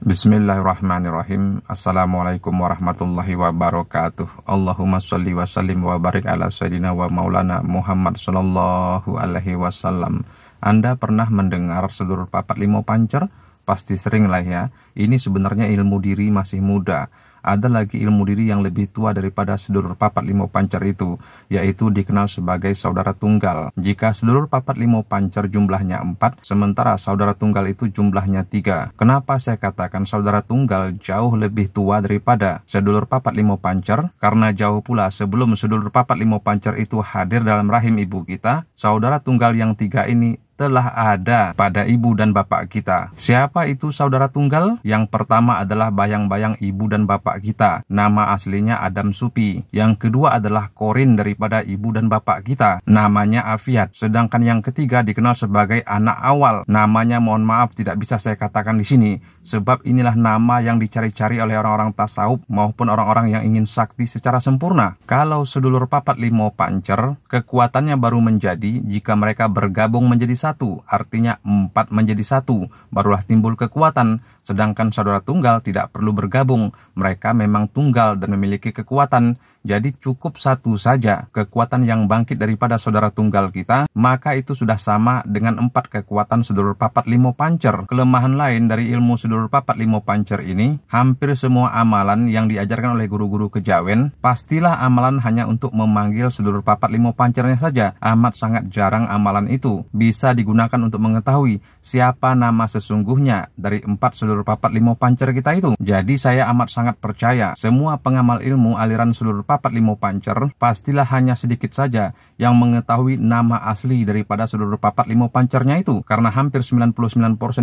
Bismillahirrahmanirrahim. Assalamualaikum warahmatullahi wabarakatuh. Allahumma sholli wa sallim wa barik ala sayyidina wa maulana Muhammad sallallahu alaihi wasallam. Anda pernah mendengar seluruh papat limo pancer? Pasti sering lah ya. Ini sebenarnya ilmu diri masih muda ada lagi ilmu diri yang lebih tua daripada sedulur papat limau pancar itu, yaitu dikenal sebagai saudara tunggal. Jika sedulur papat limau pancar jumlahnya empat, sementara saudara tunggal itu jumlahnya tiga. Kenapa saya katakan saudara tunggal jauh lebih tua daripada sedulur papat limau pancar? Karena jauh pula sebelum sedulur papat limau pancar itu hadir dalam rahim ibu kita, saudara tunggal yang tiga ini telah ada pada ibu dan bapak kita. Siapa itu saudara tunggal? Yang pertama adalah bayang-bayang ibu dan bapak kita. Nama aslinya Adam Supi. Yang kedua adalah Korin daripada ibu dan bapak kita. Namanya Afiat. Sedangkan yang ketiga dikenal sebagai anak awal. Namanya mohon maaf tidak bisa saya katakan di sini. Sebab inilah nama yang dicari-cari oleh orang-orang tasawuf maupun orang-orang yang ingin sakti secara sempurna. Kalau sedulur papat limo pancer, kekuatannya baru menjadi jika mereka bergabung menjadi satu satu, artinya empat menjadi satu, barulah timbul kekuatan. Sedangkan saudara tunggal tidak perlu bergabung, mereka memang tunggal dan memiliki kekuatan. Jadi cukup satu saja, kekuatan yang bangkit daripada saudara tunggal kita, maka itu sudah sama dengan empat kekuatan sedulur papat limo pancer. Kelemahan lain dari ilmu sedulur papat limo pancer ini, hampir semua amalan yang diajarkan oleh guru-guru kejawen, pastilah amalan hanya untuk memanggil sedulur papat limo pancernya saja. Amat sangat jarang amalan itu bisa digunakan untuk mengetahui siapa nama sesungguhnya dari empat seluruh papat limo pancer kita itu. Jadi saya amat sangat percaya semua pengamal ilmu aliran seluruh papat limo pancer pastilah hanya sedikit saja yang mengetahui nama asli daripada seluruh papat limo pancernya itu. Karena hampir 99%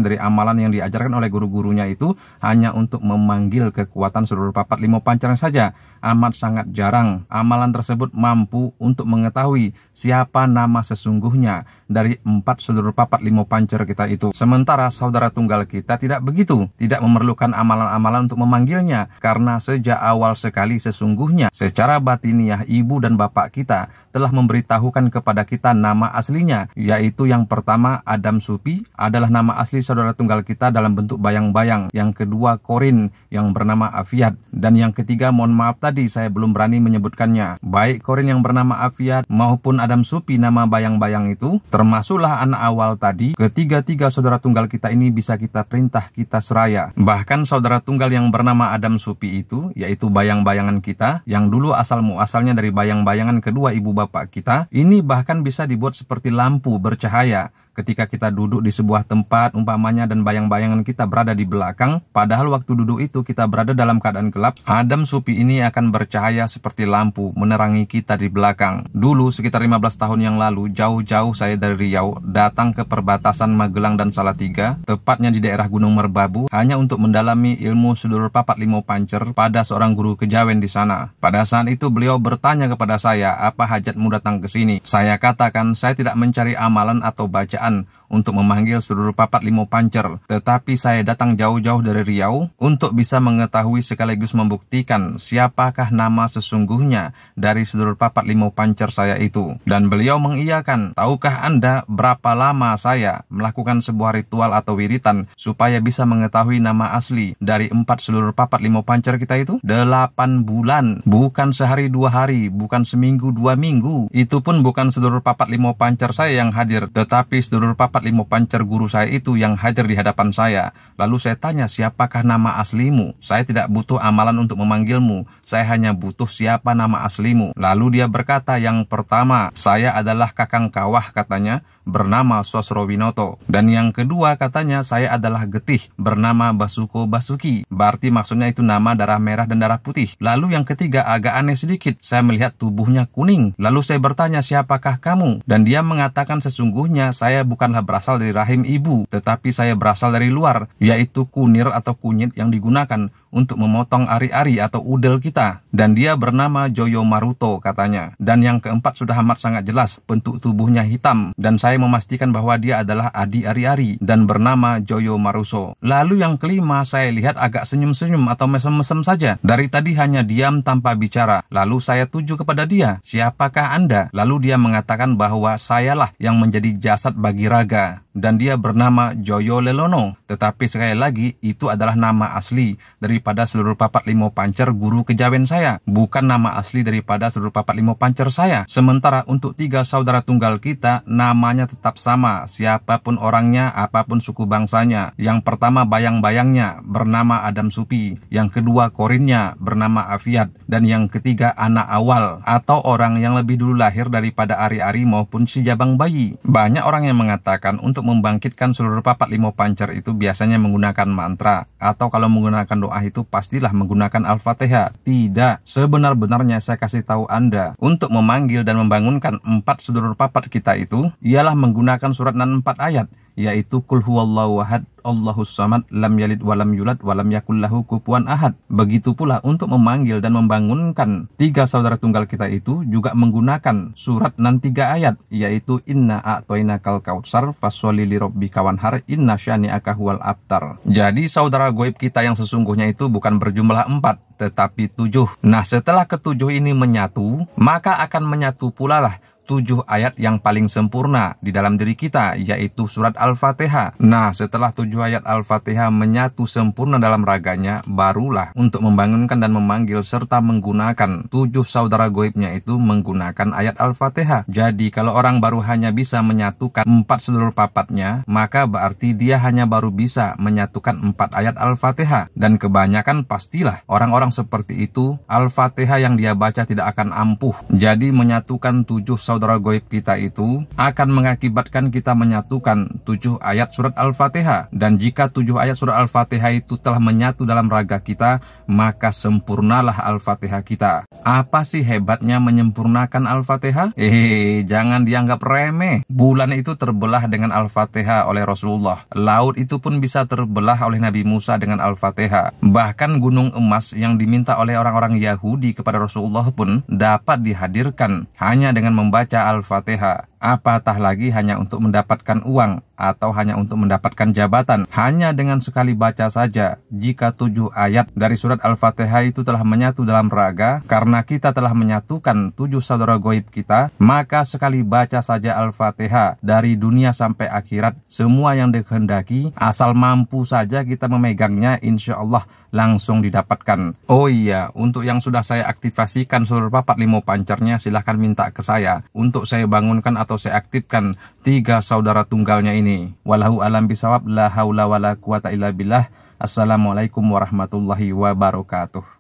dari amalan yang diajarkan oleh guru-gurunya itu hanya untuk memanggil kekuatan seluruh papat limo pancernya saja. Amat sangat jarang amalan tersebut mampu untuk mengetahui siapa nama sesungguhnya dari empat seluruh papat limo pancer kita itu. Sementara saudara tunggal kita tidak begitu, tidak memerlukan amalan-amalan untuk memanggilnya, karena sejak awal sekali sesungguhnya secara batiniah ibu dan bapak kita telah memberitahukan kepada kita nama aslinya, yaitu yang pertama Adam Supi adalah nama asli saudara tunggal kita dalam bentuk bayang-bayang, yang kedua Korin yang bernama Afiat, dan yang ketiga mohon maaf tadi saya belum berani menyebutkannya. Baik Korin yang bernama Afiat maupun Adam Supi nama bayang-bayang itu Termasuklah anak awal tadi, ketiga-tiga saudara tunggal kita ini bisa kita perintah kita seraya. Bahkan saudara tunggal yang bernama Adam Supi itu, yaitu bayang-bayangan kita, yang dulu asal muasalnya dari bayang-bayangan kedua ibu bapak kita, ini bahkan bisa dibuat seperti lampu bercahaya ketika kita duduk di sebuah tempat umpamanya dan bayang-bayangan kita berada di belakang, padahal waktu duduk itu kita berada dalam keadaan gelap, Adam Supi ini akan bercahaya seperti lampu menerangi kita di belakang. Dulu sekitar 15 tahun yang lalu, jauh-jauh saya dari Riau datang ke perbatasan Magelang dan Salatiga, tepatnya di daerah Gunung Merbabu, hanya untuk mendalami ilmu sedulur papat limo pancer pada seorang guru kejawen di sana. Pada saat itu beliau bertanya kepada saya, apa hajatmu datang ke sini? Saya katakan saya tidak mencari amalan atau bacaan kendaraan untuk memanggil seluruh papat limo pancer, tetapi saya datang jauh-jauh dari Riau untuk bisa mengetahui sekaligus membuktikan siapakah nama sesungguhnya dari seluruh papat limo pancer saya itu. Dan beliau mengiyakan, tahukah Anda berapa lama saya melakukan sebuah ritual atau wiritan supaya bisa mengetahui nama asli dari empat seluruh papat limo pancer kita itu? Delapan bulan, bukan sehari dua hari, bukan seminggu dua minggu. Itu pun bukan seluruh papat limo pancer saya yang hadir, tetapi seluruh Dulur papat limo pancer guru saya itu yang hadir di hadapan saya. Lalu saya tanya siapakah nama aslimu? Saya tidak butuh amalan untuk memanggilmu. Saya hanya butuh siapa nama aslimu. Lalu dia berkata yang pertama, saya adalah Kakang Kawah katanya bernama Winoto. Dan yang kedua katanya saya adalah getih bernama Basuko Basuki. Berarti maksudnya itu nama darah merah dan darah putih. Lalu yang ketiga agak aneh sedikit. Saya melihat tubuhnya kuning. Lalu saya bertanya siapakah kamu? Dan dia mengatakan sesungguhnya saya bukanlah berasal dari rahim ibu. Tetapi saya berasal dari luar. Yaitu kunir atau kunyit yang digunakan untuk memotong ari-ari atau udel kita. Dan dia bernama Joyo Maruto katanya. Dan yang keempat sudah amat sangat jelas, bentuk tubuhnya hitam. Dan saya memastikan bahwa dia adalah Adi Ari-Ari dan bernama Joyo Maruso. Lalu yang kelima saya lihat agak senyum-senyum atau mesem-mesem saja. Dari tadi hanya diam tanpa bicara. Lalu saya tuju kepada dia, siapakah Anda? Lalu dia mengatakan bahwa sayalah yang menjadi jasad bagi raga dan dia bernama Joyo Lelono. Tetapi sekali lagi itu adalah nama asli dari daripada seluruh papat limo pancer guru kejawen saya, bukan nama asli daripada seluruh papat limo pancer saya. Sementara untuk tiga saudara tunggal kita, namanya tetap sama, siapapun orangnya, apapun suku bangsanya. Yang pertama bayang-bayangnya bernama Adam Supi, yang kedua korinnya bernama Afiat, dan yang ketiga anak awal atau orang yang lebih dulu lahir daripada ari-ari maupun si jabang bayi. Banyak orang yang mengatakan untuk membangkitkan seluruh papat limo pancer itu biasanya menggunakan mantra atau kalau menggunakan doa itu pastilah menggunakan Al-Fatihah. Tidak, sebenar-benarnya saya kasih tahu Anda, untuk memanggil dan membangunkan empat sedulur papat kita itu, ialah menggunakan surat dan empat ayat yaitu kul huwallahu ahad Allahus samad lam yalid walam yulad walam yakul lahu kufuwan ahad. Begitu pula untuk memanggil dan membangunkan tiga saudara tunggal kita itu juga menggunakan surat nan tiga ayat yaitu inna a'tainakal kal kautsar fasholli lirabbika wanhar inna syani'aka huwal abtar. Jadi saudara goib kita yang sesungguhnya itu bukan berjumlah empat tetapi tujuh. Nah setelah ketujuh ini menyatu maka akan menyatu pula lah tujuh ayat yang paling sempurna di dalam diri kita, yaitu surat Al-Fatihah. Nah, setelah tujuh ayat Al-Fatihah menyatu sempurna dalam raganya, barulah untuk membangunkan dan memanggil serta menggunakan tujuh saudara goibnya itu menggunakan ayat Al-Fatihah. Jadi, kalau orang baru hanya bisa menyatukan empat seluruh papatnya, maka berarti dia hanya baru bisa menyatukan empat ayat Al-Fatihah. Dan kebanyakan pastilah orang-orang seperti itu, Al-Fatihah yang dia baca tidak akan ampuh. Jadi, menyatukan tujuh saudara saudara goib kita itu akan mengakibatkan kita menyatukan tujuh ayat surat Al-Fatihah. Dan jika tujuh ayat surat Al-Fatihah itu telah menyatu dalam raga kita, maka sempurnalah Al-Fatihah kita. Apa sih hebatnya menyempurnakan Al-Fatihah? Eh, jangan dianggap remeh. Bulan itu terbelah dengan Al-Fatihah oleh Rasulullah. Laut itu pun bisa terbelah oleh Nabi Musa dengan Al-Fatihah. Bahkan gunung emas yang diminta oleh orang-orang Yahudi kepada Rasulullah pun dapat dihadirkan hanya dengan membaca membaca Al-Fatihah apatah lagi hanya untuk mendapatkan uang atau hanya untuk mendapatkan jabatan. Hanya dengan sekali baca saja, jika tujuh ayat dari surat Al-Fatihah itu telah menyatu dalam raga, karena kita telah menyatukan tujuh saudara goib kita, maka sekali baca saja Al-Fatihah dari dunia sampai akhirat, semua yang dikehendaki, asal mampu saja kita memegangnya, insya Allah langsung didapatkan. Oh iya, untuk yang sudah saya aktifasikan seluruh papat limo pancernya, silahkan minta ke saya untuk saya bangunkan atau saya aktifkan tiga saudara tunggalnya ini. Walahu alam bisawab la haula wala quwata illa billah. Assalamualaikum warahmatullahi wabarakatuh.